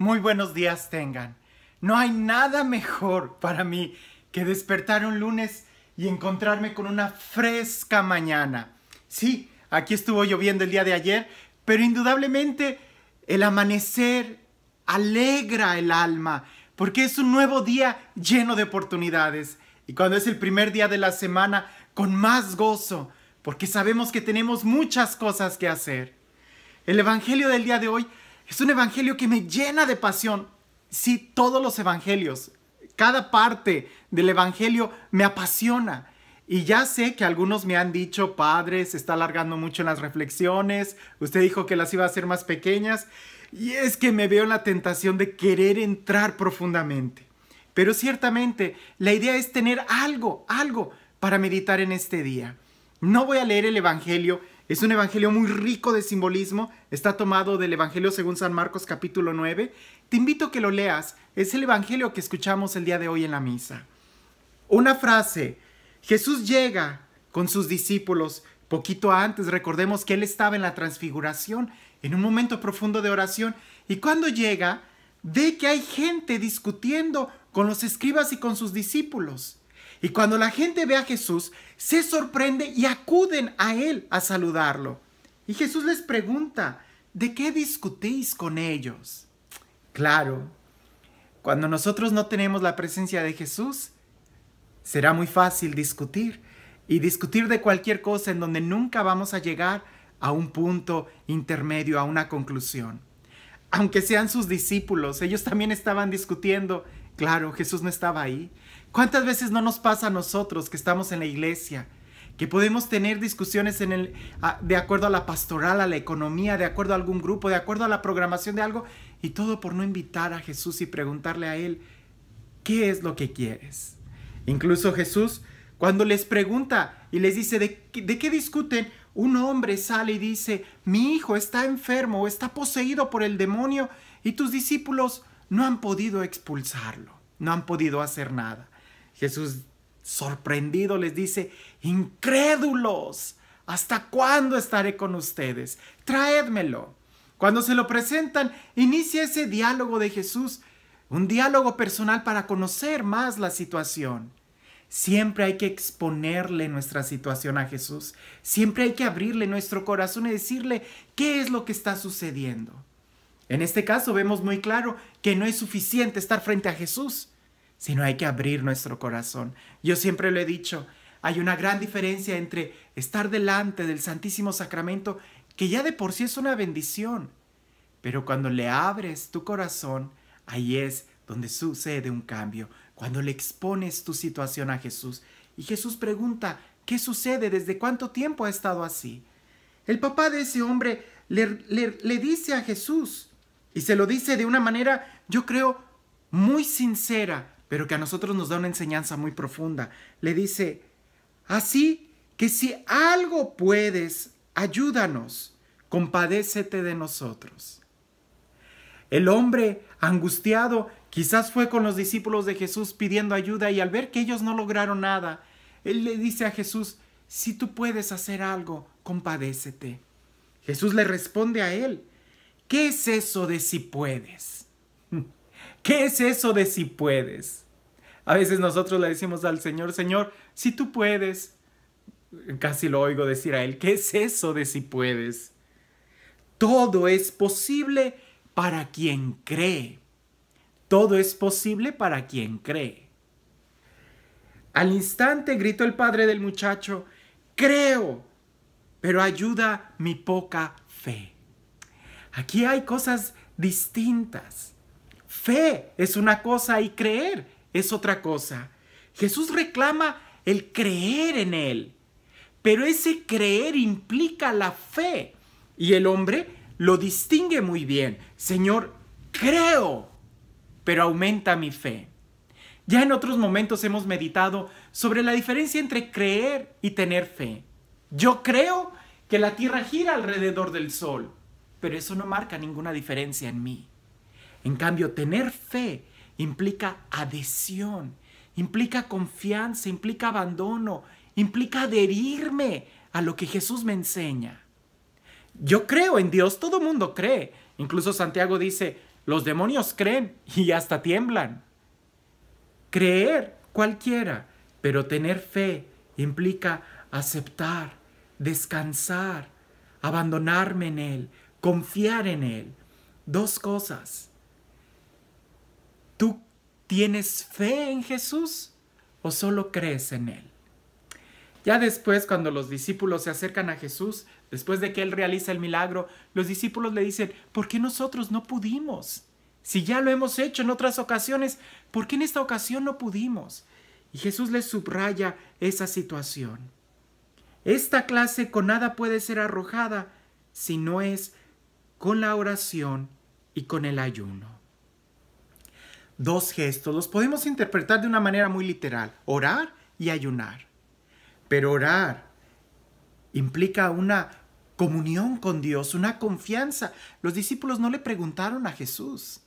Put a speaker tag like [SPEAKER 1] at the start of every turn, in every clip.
[SPEAKER 1] Muy buenos días tengan. No hay nada mejor para mí que despertar un lunes y encontrarme con una fresca mañana. Sí, aquí estuvo lloviendo el día de ayer, pero indudablemente el amanecer alegra el alma porque es un nuevo día lleno de oportunidades. Y cuando es el primer día de la semana, con más gozo, porque sabemos que tenemos muchas cosas que hacer. El Evangelio del día de hoy es un evangelio que me llena de pasión. Sí, todos los evangelios, cada parte del evangelio me apasiona. Y ya sé que algunos me han dicho, padre, se está alargando mucho en las reflexiones, usted dijo que las iba a hacer más pequeñas, y es que me veo en la tentación de querer entrar profundamente. Pero ciertamente la idea es tener algo, algo para meditar en este día. No voy a leer el Evangelio es un evangelio muy rico de simbolismo, está tomado del Evangelio según San Marcos capítulo 9. Te invito a que lo leas, es el evangelio que escuchamos el día de hoy en la misa. Una frase, Jesús llega con sus discípulos poquito antes, recordemos que él estaba en la transfiguración, en un momento profundo de oración, y cuando llega, ve que hay gente discutiendo con los escribas y con sus discípulos. Y cuando la gente ve a Jesús, se sorprende y acuden a Él a saludarlo. Y Jesús les pregunta, ¿de qué discutís con ellos? Claro, cuando nosotros no tenemos la presencia de Jesús, será muy fácil discutir y discutir de cualquier cosa en donde nunca vamos a llegar a un punto intermedio, a una conclusión. Aunque sean sus discípulos, ellos también estaban discutiendo. Claro, Jesús no estaba ahí. ¿Cuántas veces no nos pasa a nosotros que estamos en la iglesia? que podemos tener discusiones en el, de acuerdo a la pastoral, a la economía, de acuerdo a algún grupo, de acuerdo a la programación de algo, y todo por no invitar a Jesús y preguntarle a Él, ¿qué es lo que quieres? Incluso Jesús, cuando les pregunta y les dice, ¿de, de qué discuten? Un hombre sale y dice, mi hijo está enfermo o está poseído por el demonio y tus discípulos no han podido expulsarlo, no han podido hacer nada. Jesús sorprendido les dice, incrédulos, ¿hasta cuándo estaré con ustedes? Traédmelo. Cuando se lo presentan, inicia ese diálogo de Jesús, un diálogo personal para conocer más la situación. Siempre hay que exponerle nuestra situación a Jesús, siempre hay que abrirle nuestro corazón y decirle qué es lo que está sucediendo. En este caso vemos muy claro que no es suficiente estar frente a Jesús, sino hay que abrir nuestro corazón. Yo siempre lo he dicho, hay una gran diferencia entre estar delante del Santísimo Sacramento, que ya de por sí es una bendición, pero cuando le abres tu corazón, ahí es donde sucede un cambio, cuando le expones tu situación a Jesús. Y Jesús pregunta, ¿qué sucede? ¿Desde cuánto tiempo ha estado así? El papá de ese hombre le dice a Jesús, y se lo dice de una manera, yo creo, muy sincera, pero que a nosotros nos da una enseñanza muy profunda. Le dice, así ah, que si algo puedes, ayúdanos, compadécete de nosotros. El hombre angustiado quizás fue con los discípulos de Jesús pidiendo ayuda y al ver que ellos no lograron nada, él le dice a Jesús, si tú puedes hacer algo, compadécete. Jesús le responde a él, ¿qué es eso de si puedes? ¿Qué es eso de si puedes? A veces nosotros le decimos al Señor, Señor, si tú puedes, casi lo oigo decir a Él, ¿qué es eso de si puedes? Todo es posible para quien cree. Todo es posible para quien cree. Al instante gritó el padre del muchacho, creo, pero ayuda mi poca fe. Aquí hay cosas distintas. Fe es una cosa y creer es otra cosa. Jesús reclama el creer en Él, pero ese creer implica la fe y el hombre lo distingue muy bien. Señor, creo, pero aumenta mi fe. Ya en otros momentos hemos meditado sobre la diferencia entre creer y tener fe. Yo creo que la Tierra gira alrededor del Sol, pero eso no marca ninguna diferencia en mí. En cambio, tener fe implica adhesión, implica confianza, implica abandono, implica adherirme a lo que Jesús me enseña. Yo creo en Dios, todo mundo cree. Incluso Santiago dice, los demonios creen y hasta tiemblan. Creer cualquiera, pero tener fe implica aceptar, descansar, abandonarme en Él, confiar en Él. Dos cosas ¿Tú tienes fe en Jesús o solo crees en Él? Ya después, cuando los discípulos se acercan a Jesús, después de que Él realiza el milagro, los discípulos le dicen, ¿por qué nosotros no pudimos? Si ya lo hemos hecho en otras ocasiones, ¿por qué en esta ocasión no pudimos? Y Jesús les subraya esa situación. Esta clase con nada puede ser arrojada si no es con la oración y con el ayuno. Dos gestos los podemos interpretar de una manera muy literal, orar y ayunar. Pero orar implica una comunión con Dios, una confianza. Los discípulos no le preguntaron a Jesús.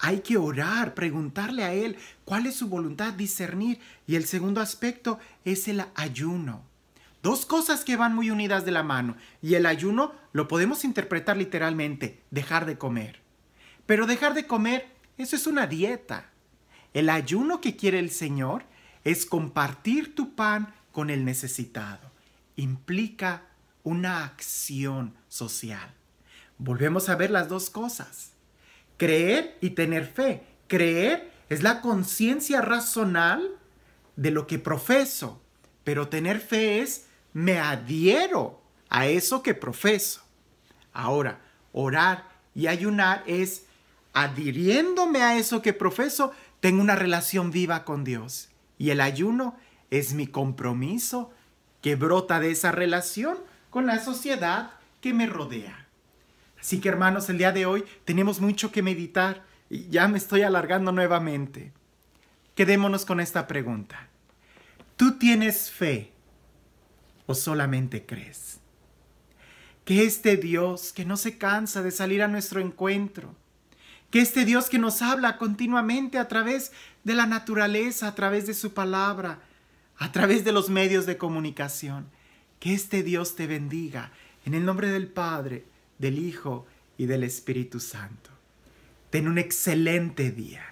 [SPEAKER 1] Hay que orar, preguntarle a Él cuál es su voluntad, discernir. Y el segundo aspecto es el ayuno. Dos cosas que van muy unidas de la mano. Y el ayuno lo podemos interpretar literalmente, dejar de comer. Pero dejar de comer eso es una dieta. El ayuno que quiere el Señor es compartir tu pan con el necesitado. Implica una acción social. Volvemos a ver las dos cosas. Creer y tener fe. Creer es la conciencia racional de lo que profeso, pero tener fe es me adhiero a eso que profeso. Ahora, orar y ayunar es adhiriéndome a eso que profeso, tengo una relación viva con Dios. Y el ayuno es mi compromiso que brota de esa relación con la sociedad que me rodea. Así que hermanos, el día de hoy tenemos mucho que meditar y ya me estoy alargando nuevamente. Quedémonos con esta pregunta. ¿Tú tienes fe o solamente crees? Que este Dios que no se cansa de salir a nuestro encuentro, que este Dios que nos habla continuamente a través de la naturaleza, a través de su palabra, a través de los medios de comunicación, que este Dios te bendiga en el nombre del Padre, del Hijo y del Espíritu Santo. Ten un excelente día.